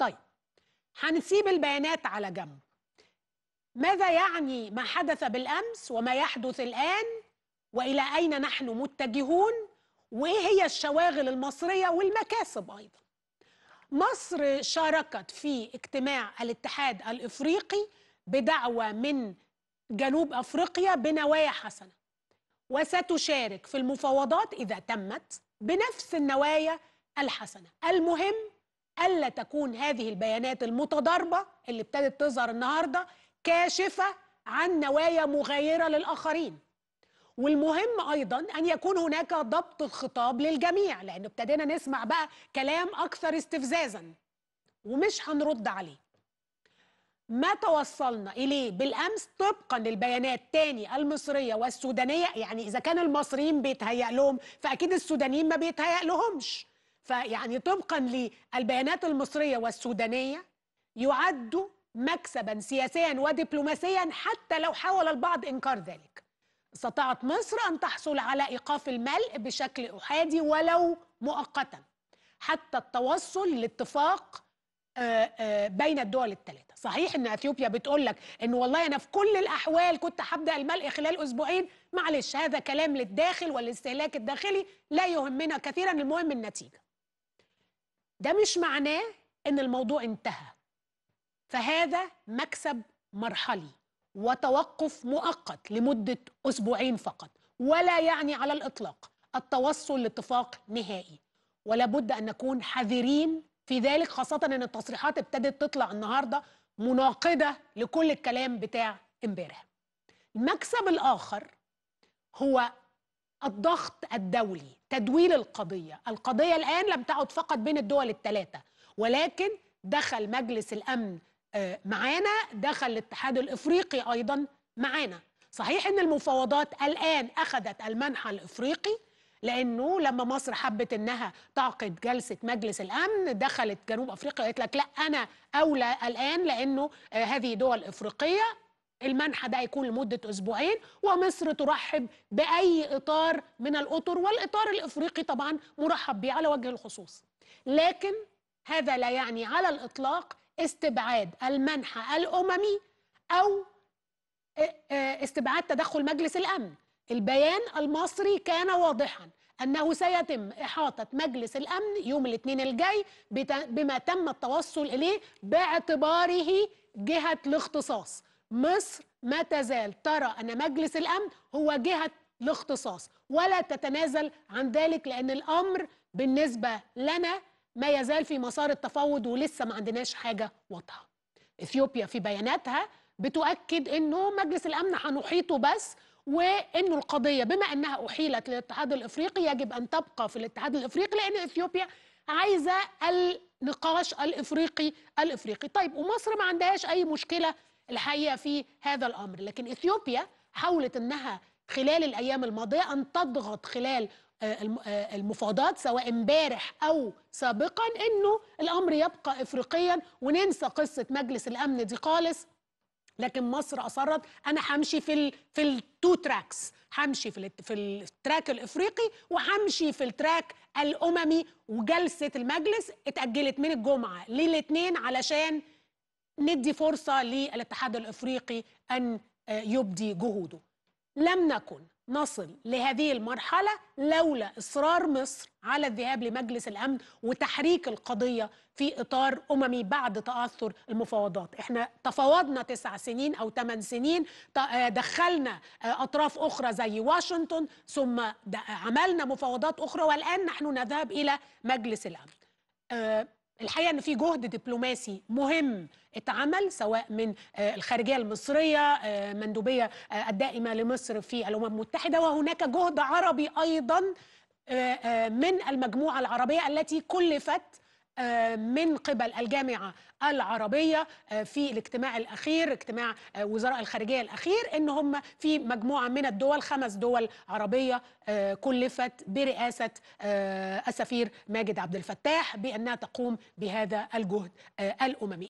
طيب هنسيب البيانات على جنب ماذا يعني ما حدث بالامس وما يحدث الان والى اين نحن متجهون وايه هي الشواغل المصريه والمكاسب ايضا مصر شاركت في اجتماع الاتحاد الافريقي بدعوه من جنوب افريقيا بنوايا حسنه وستشارك في المفاوضات اذا تمت بنفس النوايا الحسنه المهم ألا تكون هذه البيانات المتضاربة اللي ابتدت تظهر النهاردة كاشفة عن نوايا مغايرة للآخرين والمهم ايضا ان يكون هناك ضبط الخطاب للجميع لان ابتدينا نسمع بقى كلام اكثر استفزازا ومش هنرد عليه ما توصلنا اليه بالامس طبقا للبيانات تاني المصريه والسودانيه يعني اذا كان المصريين بيتهيأ لهم فاكيد السودانيين ما بيتهيأ لهمش فيعني طبقا للبيانات المصريه والسودانيه يعد مكسبا سياسيا ودبلوماسيا حتى لو حاول البعض انكار ذلك. استطاعت مصر ان تحصل على ايقاف الملء بشكل احادي ولو مؤقتا حتى التوصل لاتفاق آه، آه، بين الدول الثلاثه، صحيح ان اثيوبيا بتقول لك ان والله انا في كل الاحوال كنت هبدا الملء خلال اسبوعين، معلش هذا كلام للداخل والاستهلاك الداخلي لا يهمنا كثيرا المهم النتيجه. ده مش معناه ان الموضوع انتهى فهذا مكسب مرحلي وتوقف مؤقت لمده اسبوعين فقط ولا يعني على الاطلاق التوصل لاتفاق نهائي ولا بد ان نكون حذرين في ذلك خاصه ان التصريحات ابتدت تطلع النهارده مناقضه لكل الكلام بتاع امبارح المكسب الاخر هو الضغط الدولي تدويل القضية القضية الآن لم تعد فقط بين الدول الثلاثة ولكن دخل مجلس الأمن آه، معانا دخل الاتحاد الإفريقي أيضا معانا صحيح أن المفاوضات الآن أخذت المنحى الإفريقي لأنه لما مصر حبت أنها تعقد جلسة مجلس الأمن دخلت جنوب أفريقيا وقالت لك لا أنا أولى الآن لأنه آه، هذه دول إفريقية المنحة ده هيكون لمدة أسبوعين ومصر ترحب بأي إطار من الأطر والإطار الإفريقي طبعا مرحب به على وجه الخصوص لكن هذا لا يعني على الإطلاق استبعاد المنحى الأممي أو آه، آه، استبعاد تدخل مجلس الأمن البيان المصري كان واضحا أنه سيتم إحاطة مجلس الأمن يوم الاثنين الجاي بما تم التوصل إليه باعتباره جهة الاختصاص مصر ما تزال ترى أن مجلس الأمن هو جهة الاختصاص ولا تتنازل عن ذلك لأن الأمر بالنسبة لنا ما يزال في مسار التفاوض ولسه ما عندناش حاجة واضحة إثيوبيا في بياناتها بتؤكد أنه مجلس الأمن هنحيطه بس وانه القضيه بما انها احيلت للاتحاد الافريقي يجب ان تبقى في الاتحاد الافريقي لان اثيوبيا عايزه النقاش الافريقي الافريقي طيب ومصر ما عندهاش اي مشكله الحقيقه في هذا الامر لكن اثيوبيا حاولت انها خلال الايام الماضيه ان تضغط خلال آه، آه، المفاوضات سواء امبارح او سابقا انه الامر يبقى افريقيا وننسى قصه مجلس الامن دي خالص لكن مصر اصرت انا همشي في الـ في التو تراكس همشي في في التراك الافريقي وهمشي في التراك الاممي وجلسه المجلس اتاجلت من الجمعه للاثنين علشان ندي فرصه للاتحاد الافريقي ان آه، يبدي جهوده. لم نكن نصل لهذه المرحله لولا اصرار مصر على الذهاب لمجلس الامن وتحريك القضيه في اطار اممي بعد تأثر المفاوضات، احنا تفاوضنا تسع سنين او ثمان سنين آه، دخلنا آه، اطراف اخرى زي واشنطن ثم عملنا مفاوضات اخرى والان نحن نذهب الى مجلس الامن. الحقيقه ان في جهد دبلوماسي مهم اتعمل سواء من آه، الخارجيه المصريه آه، مندوبيه آه، الدائمه لمصر في الامم المتحده وهناك جهد عربي ايضا من المجموعه العربيه التي كلفت آه، من قبل الجامعه العربيه آه، في الاجتماع الاخير اجتماع آه، وزراء الخارجيه الاخير ان هم في مجموعه من الدول خمس دول عربيه كلفت برئاسه السفير ماجد عبد الفتاح بانها تقوم بهذا الجهد الاممي